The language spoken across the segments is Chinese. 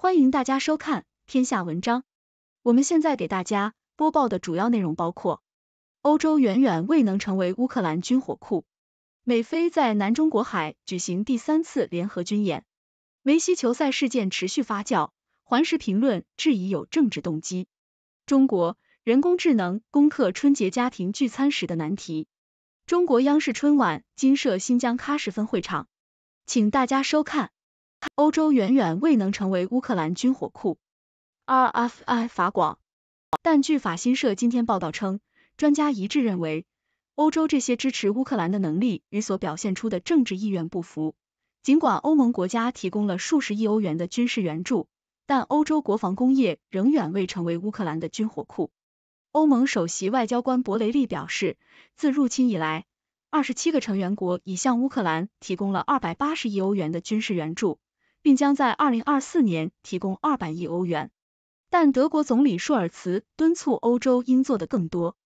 欢迎大家收看天下文章。我们现在给大家播报的主要内容包括：欧洲远远未能成为乌克兰军火库；美菲在南中国海举行第三次联合军演；梅西球赛事件持续发酵，环视评论质疑有政治动机；中国人工智能攻克春节家庭聚餐时的难题；中国央视春晚金设新疆喀什分会场。请大家收看。欧洲远远未能成为乌克兰军火库。RFI 法广，但据法新社今天报道称，专家一致认为，欧洲这些支持乌克兰的能力与所表现出的政治意愿不符。尽管欧盟国家提供了数十亿欧元的军事援助，但欧洲国防工业仍远未成为乌克兰的军火库。欧盟首席外交官博雷利表示，自入侵以来，二十七个成员国已向乌克兰提供了二百八十亿欧元的军事援助。并将在二零二四年提供二百亿欧元，但德国总理舒尔茨敦促欧洲应做的更多。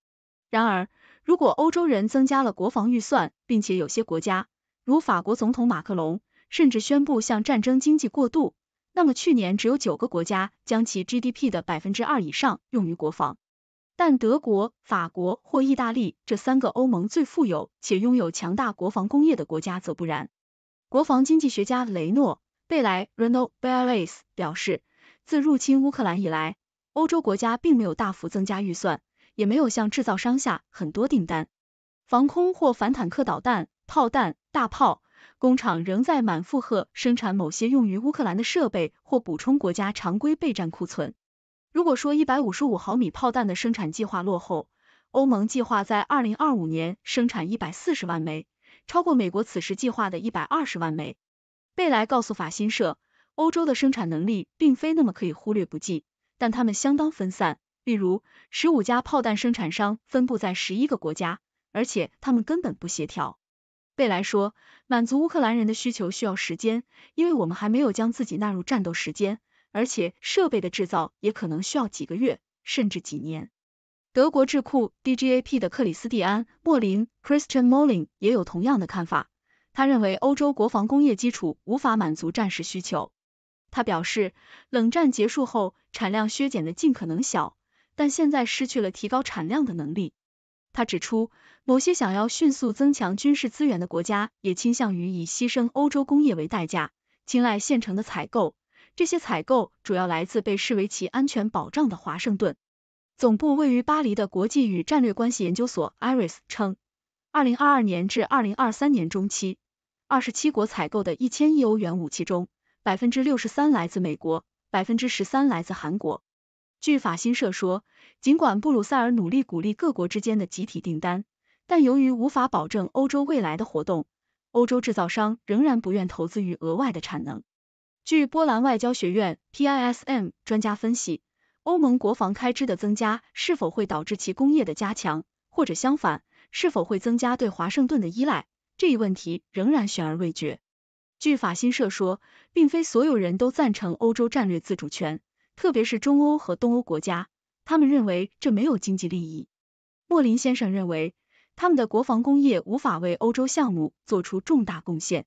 然而，如果欧洲人增加了国防预算，并且有些国家，如法国总统马克龙，甚至宣布向战争经济过渡，那么去年只有九个国家将其 GDP 的百分之二以上用于国防，但德国、法国或意大利这三个欧盟最富有且拥有强大国防工业的国家则不然。国防经济学家雷诺。未来 r e n a l Belles 表示，自入侵乌克兰以来，欧洲国家并没有大幅增加预算，也没有向制造商下很多订单。防空或反坦克导弹、炮弹、大炮工厂仍在满负荷生产某些用于乌克兰的设备或补充国家常规备战库存。如果说一百五十五毫米炮弹的生产计划落后，欧盟计划在二零二五年生产一百四十万枚，超过美国此时计划的一百二十万枚。贝莱告诉法新社，欧洲的生产能力并非那么可以忽略不计，但他们相当分散。例如，十五家炮弹生产商分布在十一个国家，而且他们根本不协调。贝莱说，满足乌克兰人的需求需要时间，因为我们还没有将自己纳入战斗时间，而且设备的制造也可能需要几个月甚至几年。德国智库 DGAP 的克里斯蒂安·莫林 （Christian Mollin） 也有同样的看法。他认为欧洲国防工业基础无法满足战时需求。他表示，冷战结束后产量削减的尽可能小，但现在失去了提高产量的能力。他指出，某些想要迅速增强军事资源的国家也倾向于以牺牲欧洲工业为代价，青睐现成的采购。这些采购主要来自被视为其安全保障的华盛顿总部位于巴黎的国际与战略关系研究所 （IRIS） 称，二零二二年至二零二三年中期。二十七国采购的一千亿欧元武器中，百分之六十三来自美国，百分之十三来自韩国。据法新社说，尽管布鲁塞尔努力鼓励各国之间的集体订单，但由于无法保证欧洲未来的活动，欧洲制造商仍然不愿投资于额外的产能。据波兰外交学院 PISM 专家分析，欧盟国防开支的增加是否会导致其工业的加强，或者相反，是否会增加对华盛顿的依赖？这一问题仍然悬而未决。据法新社说，并非所有人都赞成欧洲战略自主权，特别是中欧和东欧国家，他们认为这没有经济利益。莫林先生认为，他们的国防工业无法为欧洲项目做出重大贡献。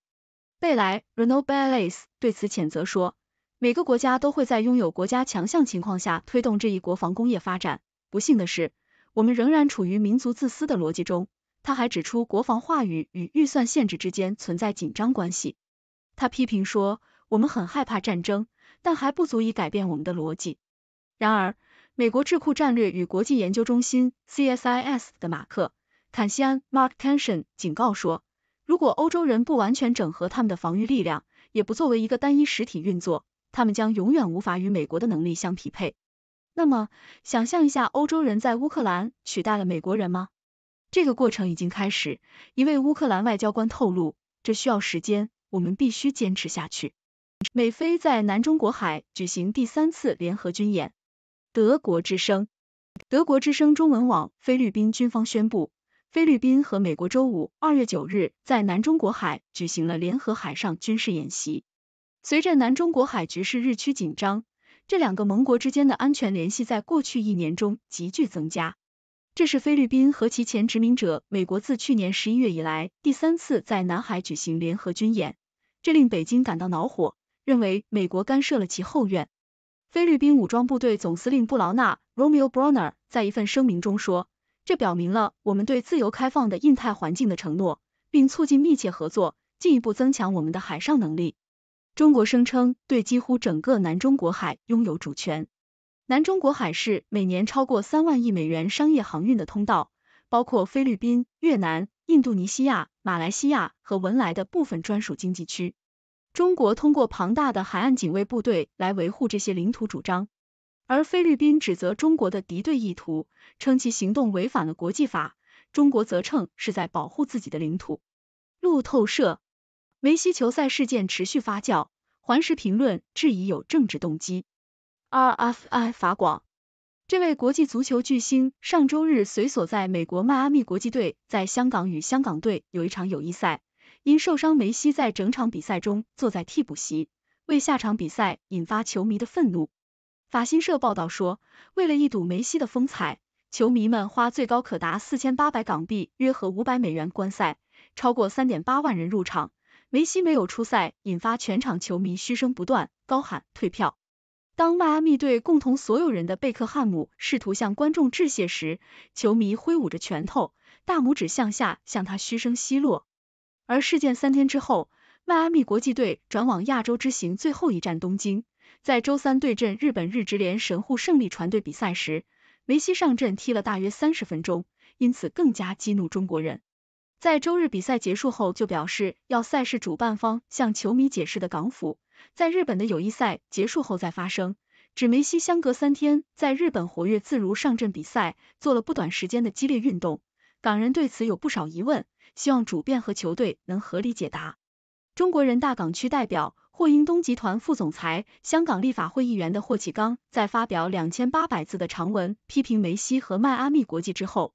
贝莱 （Renault b a l l e s 对此谴责说：“每个国家都会在拥有国家强项情况下推动这一国防工业发展。不幸的是，我们仍然处于民族自私的逻辑中。”他还指出，国防话语与预算限制之间存在紧张关系。他批评说，我们很害怕战争，但还不足以改变我们的逻辑。然而，美国智库战略与国际研究中心 （CSIS） 的马克·坦西安 （Mark Tension） 警告说，如果欧洲人不完全整合他们的防御力量，也不作为一个单一实体运作，他们将永远无法与美国的能力相匹配。那么，想象一下，欧洲人在乌克兰取代了美国人吗？这个过程已经开始，一位乌克兰外交官透露，这需要时间，我们必须坚持下去。美菲在南中国海举行第三次联合军演。德国之声，德国之声中文网，菲律宾军方宣布，菲律宾和美国周五二月九日，在南中国海举行了联合海上军事演习。随着南中国海局势日趋紧张，这两个盟国之间的安全联系在过去一年中急剧增加。这是菲律宾和其前殖民者美国自去年十一月以来第三次在南海举行联合军演，这令北京感到恼火，认为美国干涉了其后院。菲律宾武装部队总司令布劳纳 （Romeo Bronner） 在一份声明中说：“这表明了我们对自由开放的印太环境的承诺，并促进密切合作，进一步增强我们的海上能力。”中国声称对几乎整个南中国海拥有主权。南中国海是每年超过三万亿美元商业航运的通道，包括菲律宾、越南、印度尼西亚、马来西亚和文莱的部分专属经济区。中国通过庞大的海岸警卫部队来维护这些领土主张，而菲律宾指责中国的敌对意图，称其行动违反了国际法。中国则称是在保护自己的领土。路透社，梅西球赛事件持续发酵，环视评论质疑有政治动机。Rfi 法广，这位国际足球巨星上周日随所在美国迈阿密国际队在香港与香港队有一场友谊赛，因受伤，梅西在整场比赛中坐在替补席，为下场比赛引发球迷的愤怒。法新社报道说，为了一睹梅西的风采，球迷们花最高可达四千八百港币（约合五百美元）观赛，超过三点八万人入场。梅西没有出赛，引发全场球迷嘘声不断，高喊退票。当迈阿密队共同所有人的贝克汉姆试图向观众致谢时，球迷挥舞着拳头，大拇指向下向他嘘声奚落。而事件三天之后，迈阿密国际队转往亚洲之行最后一站东京，在周三对阵日本日职联神户胜利船队比赛时，梅西上阵踢了大约三十分钟，因此更加激怒中国人。在周日比赛结束后，就表示要赛事主办方向球迷解释的港府。在日本的友谊赛结束后再发生，指梅西相隔三天在日本活跃自如上阵比赛，做了不短时间的激烈运动。港人对此有不少疑问，希望主编和球队能合理解答。中国人大港区代表、霍英东集团副总裁、香港立法会议员的霍启刚在发表两千八百字的长文批评梅西和迈阿密国际之后，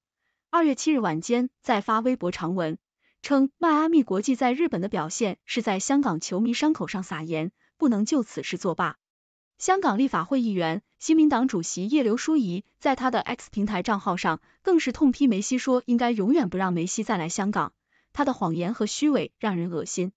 二月七日晚间再发微博长文。称迈阿密国际在日本的表现是在香港球迷伤口上撒盐，不能就此事作罢。香港立法会议员、新民党主席叶刘淑仪在他的 X 平台账号上更是痛批梅西，说应该永远不让梅西再来香港，他的谎言和虚伪让人恶心。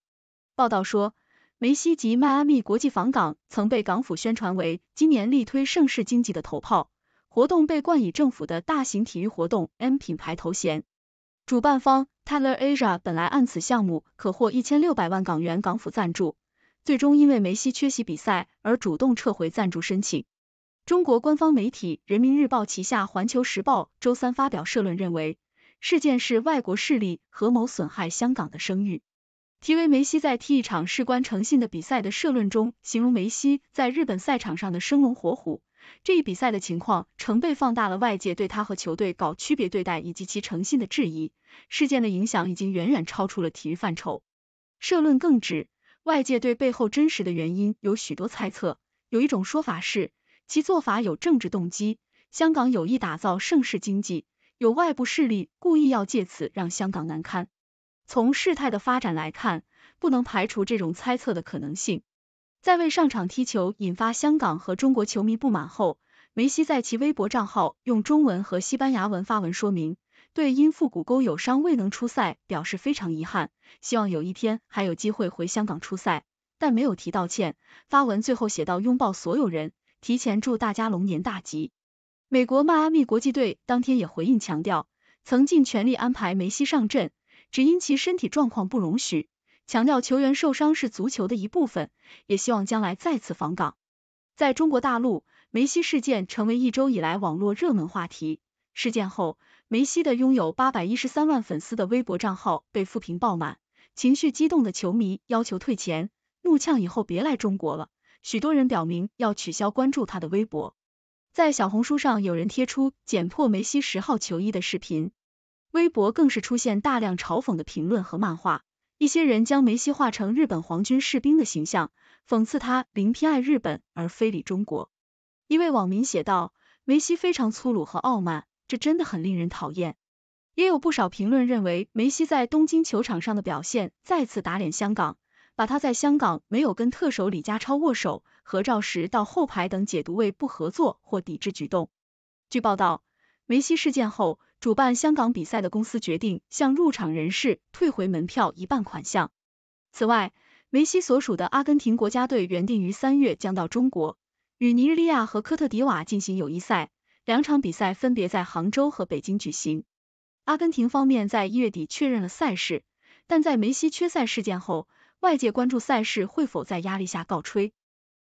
报道说，梅西及迈阿密国际访港曾被港府宣传为今年力推盛世经济的头炮活动，被冠以政府的大型体育活动 M 品牌头衔，主办方。t 勒 y l r Asia 本来按此项目可获一千六百万港元港府赞助，最终因为梅西缺席比赛而主动撤回赞助申请。中国官方媒体《人民日报》旗下《环球时报》周三发表社论认为，事件是外国势力合谋损害香港的声誉。题为“梅西在踢一场事关诚信的比赛”的社论中，形容梅西在日本赛场上的生龙活虎。这一比赛的情况成倍放大了外界对他和球队搞区别对待以及其诚信的质疑，事件的影响已经远远超出了体育范畴。社论更指，外界对背后真实的原因有许多猜测，有一种说法是其做法有政治动机，香港有意打造盛世经济，有外部势力故意要借此让香港难堪。从事态的发展来看，不能排除这种猜测的可能性。在未上场踢球引发香港和中国球迷不满后，梅西在其微博账号用中文和西班牙文发文说明，对因腹股沟有伤未能出赛表示非常遗憾，希望有一天还有机会回香港出赛，但没有提道歉。发文最后写到拥抱所有人，提前祝大家龙年大吉。美国迈阿密国际队当天也回应强调，曾尽全力安排梅西上阵，只因其身体状况不容许。强调球员受伤是足球的一部分，也希望将来再次访港。在中国大陆，梅西事件成为一周以来网络热门话题。事件后，梅西的拥有八百一十三万粉丝的微博账号被负评爆满，情绪激动的球迷要求退钱，怒呛以后别来中国了。许多人表明要取消关注他的微博。在小红书上，有人贴出剪破梅西十号球衣的视频，微博更是出现大量嘲讽的评论和漫画。一些人将梅西画成日本皇军士兵的形象，讽刺他零偏爱日本而非礼中国。一位网民写道：“梅西非常粗鲁和傲慢，这真的很令人讨厌。”也有不少评论认为，梅西在东京球场上的表现再次打脸香港，把他在香港没有跟特首李家超握手、合照时到后排等解读为不合作或抵制举动。据报道。梅西事件后，主办香港比赛的公司决定向入场人士退回门票一半款项。此外，梅西所属的阿根廷国家队原定于三月将到中国，与尼日利亚和科特迪瓦进行友谊赛，两场比赛分别在杭州和北京举行。阿根廷方面在一月底确认了赛事，但在梅西缺赛事件后，外界关注赛事会否在压力下告吹。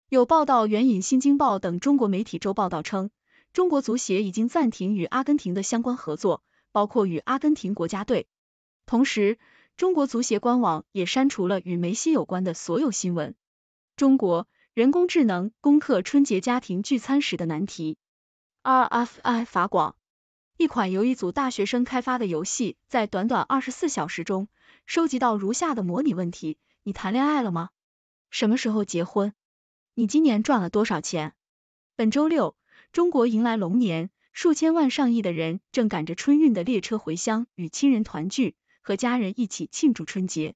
有报道援引《新京报》等中国媒体周报道称。中国足协已经暂停与阿根廷的相关合作，包括与阿根廷国家队。同时，中国足协官网也删除了与梅西有关的所有新闻。中国人工智能攻克春节家庭聚餐时的难题。R F i 法广，一款由一组大学生开发的游戏，在短短二十四小时中，收集到如下的模拟问题：你谈恋爱了吗？什么时候结婚？你今年赚了多少钱？本周六。中国迎来龙年，数千万上亿的人正赶着春运的列车回乡与亲人团聚，和家人一起庆祝春节。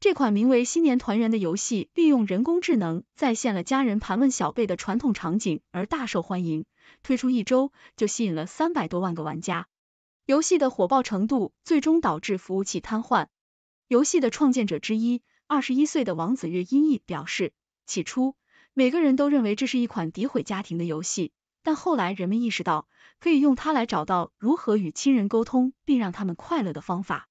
这款名为《新年团圆》的游戏利用人工智能再现了家人盘问小辈的传统场景，而大受欢迎。推出一周就吸引了三百多万个玩家。游戏的火爆程度最终导致服务器瘫痪。游戏的创建者之一，二十一岁的王子月（音译）表示，起初每个人都认为这是一款诋毁家庭的游戏。但后来人们意识到，可以用它来找到如何与亲人沟通并让他们快乐的方法。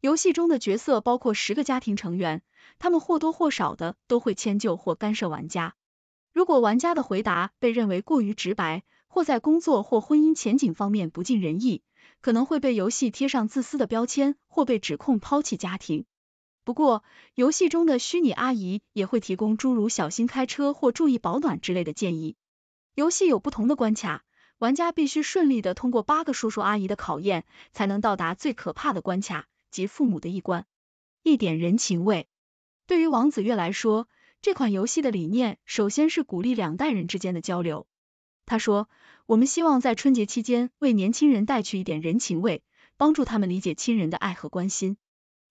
游戏中的角色包括十个家庭成员，他们或多或少的都会迁就或干涉玩家。如果玩家的回答被认为过于直白，或在工作或婚姻前景方面不尽人意，可能会被游戏贴上自私的标签，或被指控抛弃家庭。不过，游戏中的虚拟阿姨也会提供诸如小心开车或注意保暖之类的建议。游戏有不同的关卡，玩家必须顺利的通过八个叔叔阿姨的考验，才能到达最可怕的关卡即父母的一关。一点人情味，对于王子月来说，这款游戏的理念首先是鼓励两代人之间的交流。他说，我们希望在春节期间为年轻人带去一点人情味，帮助他们理解亲人的爱和关心。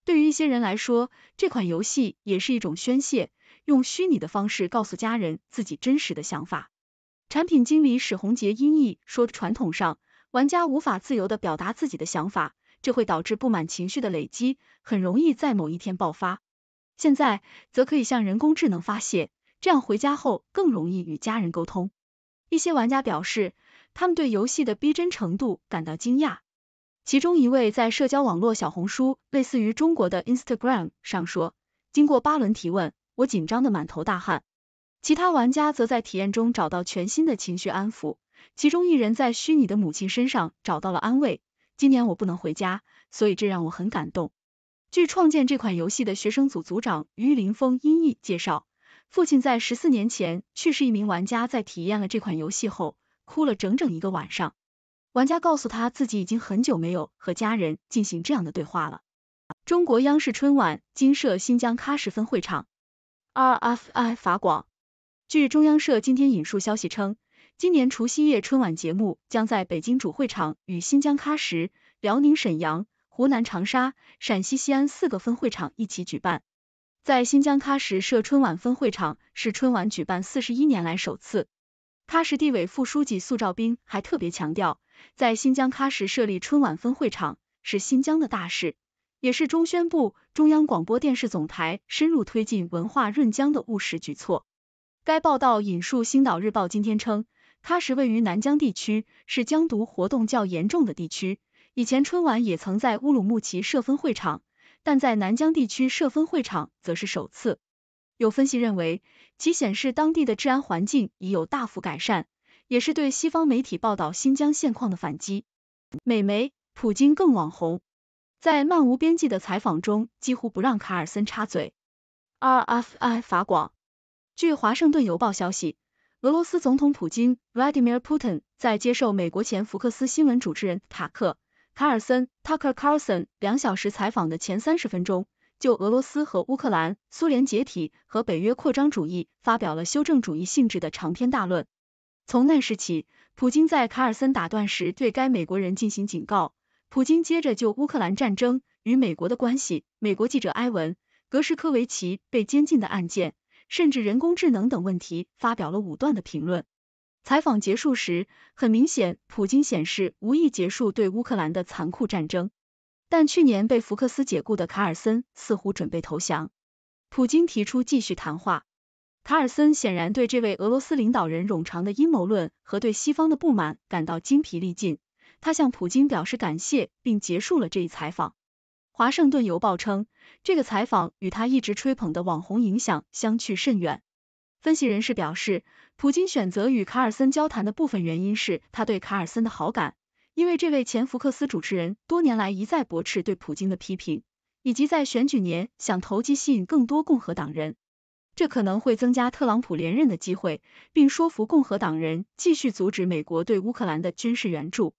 对于一些人来说，这款游戏也是一种宣泄，用虚拟的方式告诉家人自己真实的想法。产品经理史宏杰音译说：“传统上，玩家无法自由的表达自己的想法，这会导致不满情绪的累积，很容易在某一天爆发。现在，则可以向人工智能发泄，这样回家后更容易与家人沟通。”一些玩家表示，他们对游戏的逼真程度感到惊讶。其中一位在社交网络小红书（类似于中国的 Instagram） 上说：“经过八轮提问，我紧张的满头大汗。”其他玩家则在体验中找到全新的情绪安抚，其中一人在虚拟的母亲身上找到了安慰。今年我不能回家，所以这让我很感动。据创建这款游戏的学生组组长于林峰（音译）介绍，父亲在十四年前去世，一名玩家在体验了这款游戏后哭了整整一个晚上。玩家告诉他自己已经很久没有和家人进行这样的对话了。中国央视春晚，金社新疆喀什分会场，RFI 法广。据中央社今天引述消息称，今年除夕夜春晚节目将在北京主会场与新疆喀什、辽宁沈阳、湖南长沙、陕西西安四个分会场一起举办。在新疆喀什设春晚分会场是春晚举办四十一年来首次。喀什地委副书记素兆斌还特别强调，在新疆喀什设立春晚分会场是新疆的大事，也是中宣部、中央广播电视总台深入推进文化润疆的务实举措。该报道引述《星岛日报》今天称，喀什位于南疆地区，是疆毒活动较严重的地区。以前春晚也曾在乌鲁木齐设分会场，但在南疆地区设分会场则是首次。有分析认为，其显示当地的治安环境已有大幅改善，也是对西方媒体报道新疆现况的反击。美媒普京更网红，在漫无边际的采访中几乎不让卡尔森插嘴。RFI 法广。据《华盛顿邮报》消息，俄罗斯总统普京 Vladimir Putin 在接受美国前福克斯新闻主持人塔克·卡尔森 Tucker Carlson 两小时采访的前三十分钟，就俄罗斯和乌克兰、苏联解体和北约扩张主义发表了修正主义性质的长篇大论。从那时起，普京在卡尔森打断时对该美国人进行警告。普京接着就乌克兰战争与美国的关系、美国记者埃文·格什科维奇被监禁的案件。甚至人工智能等问题发表了武断的评论。采访结束时，很明显，普京显示无意结束对乌克兰的残酷战争，但去年被福克斯解雇的卡尔森似乎准备投降。普京提出继续谈话，卡尔森显然对这位俄罗斯领导人冗长的阴谋论和对西方的不满感到精疲力尽。他向普京表示感谢，并结束了这一采访。《华盛顿邮报》称，这个采访与他一直吹捧的网红影响相去甚远。分析人士表示，普京选择与卡尔森交谈的部分原因是他对卡尔森的好感，因为这位前福克斯主持人多年来一再驳斥对普京的批评，以及在选举年想投机吸引更多共和党人。这可能会增加特朗普连任的机会，并说服共和党人继续阻止美国对乌克兰的军事援助。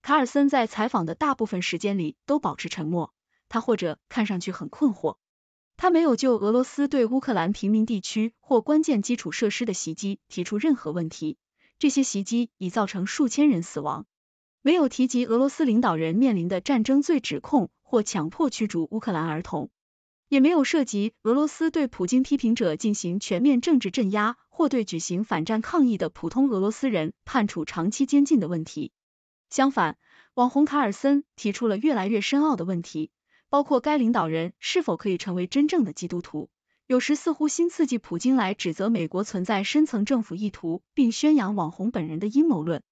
卡尔森在采访的大部分时间里都保持沉默。他或者看上去很困惑，他没有就俄罗斯对乌克兰平民地区或关键基础设施的袭击提出任何问题，这些袭击已造成数千人死亡，没有提及俄罗斯领导人面临的战争罪指控或强迫驱逐乌克兰儿童，也没有涉及俄罗斯对普京批评者进行全面政治镇压或对举行反战抗议的普通俄罗斯人判处长期监禁的问题。相反，网红卡尔森提出了越来越深奥的问题。包括该领导人是否可以成为真正的基督徒，有时似乎新刺激普京来指责美国存在深层政府意图，并宣扬网红本人的阴谋论。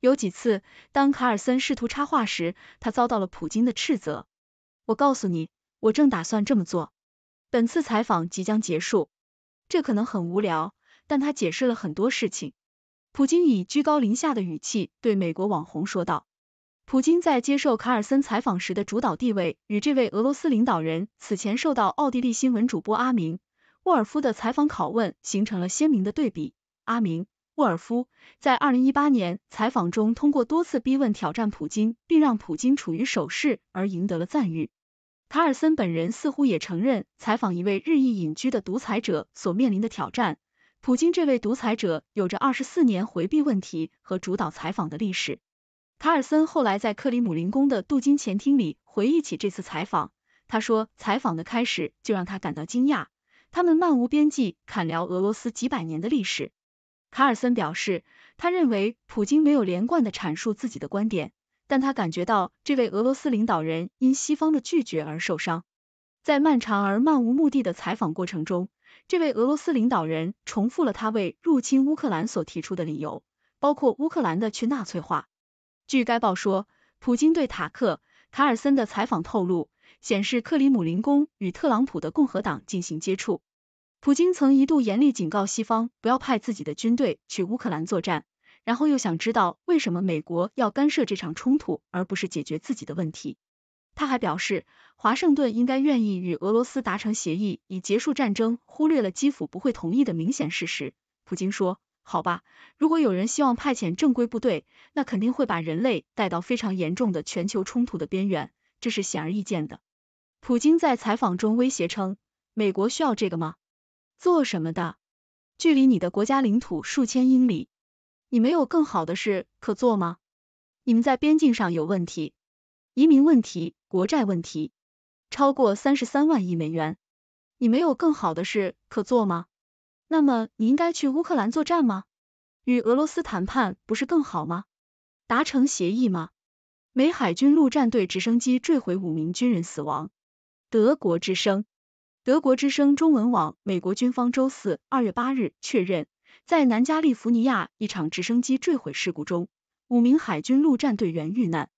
有几次，当卡尔森试图插话时，他遭到了普京的斥责。我告诉你，我正打算这么做。本次采访即将结束，这可能很无聊，但他解释了很多事情。普京以居高临下的语气对美国网红说道。普京在接受卡尔森采访时的主导地位，与这位俄罗斯领导人此前受到奥地利新闻主播阿明·沃尔夫的采访拷问形成了鲜明的对比。阿明·沃尔夫在二零一八年采访中通过多次逼问挑战普京，并让普京处于守势，而赢得了赞誉。卡尔森本人似乎也承认，采访一位日益隐居的独裁者所面临的挑战。普京这位独裁者有着二十四年回避问题和主导采访的历史。卡尔森后来在克里姆林宫的镀金前厅里回忆起这次采访，他说：“采访的开始就让他感到惊讶，他们漫无边际侃聊俄罗斯几百年的历史。”卡尔森表示，他认为普京没有连贯的阐述自己的观点，但他感觉到这位俄罗斯领导人因西方的拒绝而受伤。在漫长而漫无目的的采访过程中，这位俄罗斯领导人重复了他为入侵乌克兰所提出的理由，包括乌克兰的去纳粹化。据该报说，普京对塔克·卡尔森的采访透露，显示克里姆林宫与特朗普的共和党进行接触。普京曾一度严厉警告西方不要派自己的军队去乌克兰作战，然后又想知道为什么美国要干涉这场冲突，而不是解决自己的问题。他还表示，华盛顿应该愿意与俄罗斯达成协议以结束战争，忽略了基辅不会同意的明显事实。普京说。好吧，如果有人希望派遣正规部队，那肯定会把人类带到非常严重的全球冲突的边缘，这是显而易见的。普京在采访中威胁称，美国需要这个吗？做什么的？距离你的国家领土数千英里，你没有更好的事可做吗？你们在边境上有问题，移民问题，国债问题，超过三十三万亿美元，你没有更好的事可做吗？那么你应该去乌克兰作战吗？与俄罗斯谈判不是更好吗？达成协议吗？美海军陆战队直升机坠毁，五名军人死亡。德国之声，德国之声中文网，美国军方周四二月八日确认，在南加利福尼亚一场直升机坠毁事故中，五名海军陆战队员遇难。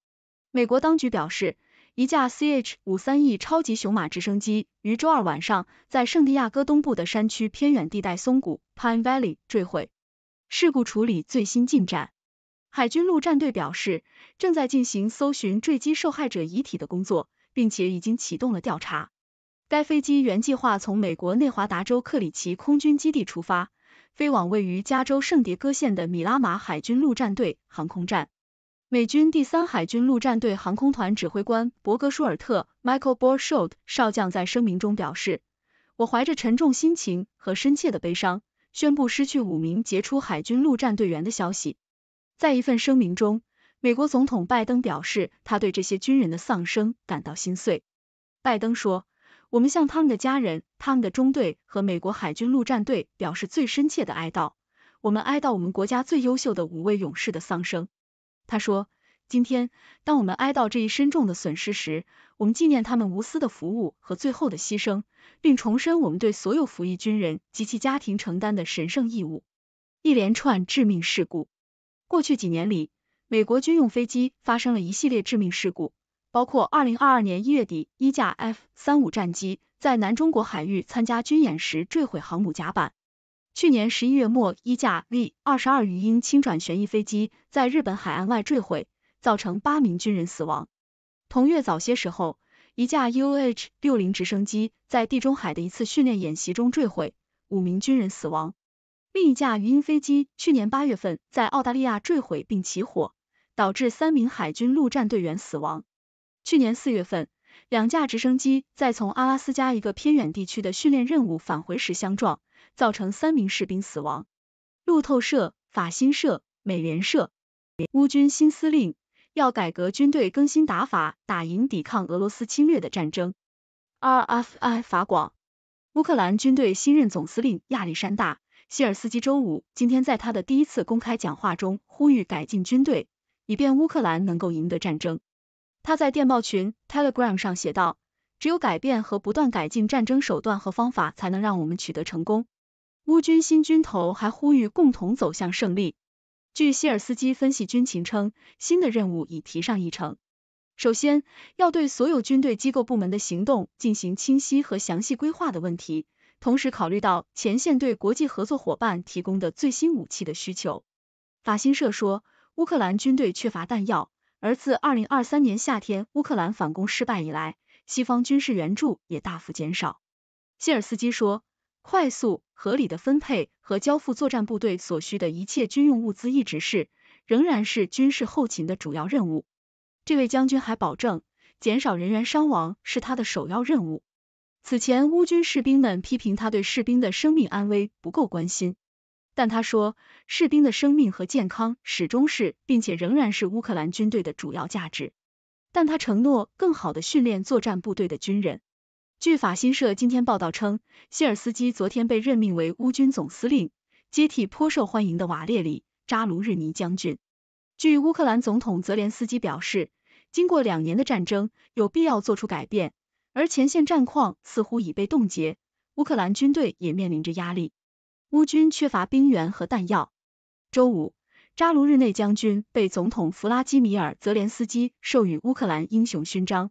美国当局表示。一架 CH 五三 E 超级雄马直升机于周二晚上在圣地亚哥东部的山区偏远地带松谷 Pine Valley 坠毁。事故处理最新进展，海军陆战队表示，正在进行搜寻坠机受害者遗体的工作，并且已经启动了调查。该飞机原计划从美国内华达州克里奇空军基地出发，飞往位于加州圣迭戈县的米拉马海军陆战队航空站。美军第三海军陆战队航空团指挥官伯格舒尔特 （Michael b o r s h u l t 少将在声明中表示：“我怀着沉重心情和深切的悲伤，宣布失去五名杰出海军陆战队员的消息。”在一份声明中，美国总统拜登表示，他对这些军人的丧生感到心碎。拜登说：“我们向他们的家人、他们的中队和美国海军陆战队表示最深切的哀悼。我们哀悼我们国家最优秀的五位勇士的丧生。”他说，今天，当我们哀悼这一深重的损失时，我们纪念他们无私的服务和最后的牺牲，并重申我们对所有服役军人及其家庭承担的神圣义务。一连串致命事故，过去几年里，美国军用飞机发生了一系列致命事故，包括二零二二年一月底，一架 F 三五战机在南中国海域参加军演时坠毁航母甲板。去年十一月末，一架 V-22 鱼鹰轻转旋翼飞机在日本海岸外坠毁，造成八名军人死亡。同月早些时候，一架 UH-60 直升机在地中海的一次训练演习中坠毁，五名军人死亡。另一架鱼鹰飞机去年八月份在澳大利亚坠毁并起火，导致三名海军陆战队员死亡。去年四月份，两架直升机在从阿拉斯加一个偏远地区的训练任务返回时相撞。造成三名士兵死亡。路透社、法新社、美联社。乌军新司令要改革军队，更新打法，打赢抵抗俄罗斯侵略的战争。RFI 法广。乌克兰军队新任总司令亚历山大·希尔斯基周五今天在他的第一次公开讲话中呼吁改进军队，以便乌克兰能够赢得战争。他在电报群 Telegram 上写道：“只有改变和不断改进战争手段和方法，才能让我们取得成功。”乌军新军头还呼吁共同走向胜利。据希尔斯基分析军情称，新的任务已提上议程。首先，要对所有军队机构部门的行动进行清晰和详细规划的问题，同时考虑到前线对国际合作伙伴提供的最新武器的需求。法新社说，乌克兰军队缺乏弹药，而自二零二三年夏天乌克兰反攻失败以来，西方军事援助也大幅减少。希尔斯基说。快速合理的分配和交付作战部队所需的一切军用物资，一直是、仍然是军事后勤的主要任务。这位将军还保证，减少人员伤亡是他的首要任务。此前，乌军士兵们批评他对士兵的生命安危不够关心，但他说，士兵的生命和健康始终是，并且仍然是乌克兰军队的主要价值。但他承诺，更好的训练作战部队的军人。据法新社今天报道称，希尔斯基昨天被任命为乌军总司令，接替颇受欢迎的瓦列里·扎卢日尼将军。据乌克兰总统泽连斯基表示，经过两年的战争，有必要做出改变，而前线战况似乎已被冻结，乌克兰军队也面临着压力。乌军缺乏兵员和弹药。周五，扎卢日内将军被总统弗拉基米尔·泽连斯基授予乌克兰英雄勋章。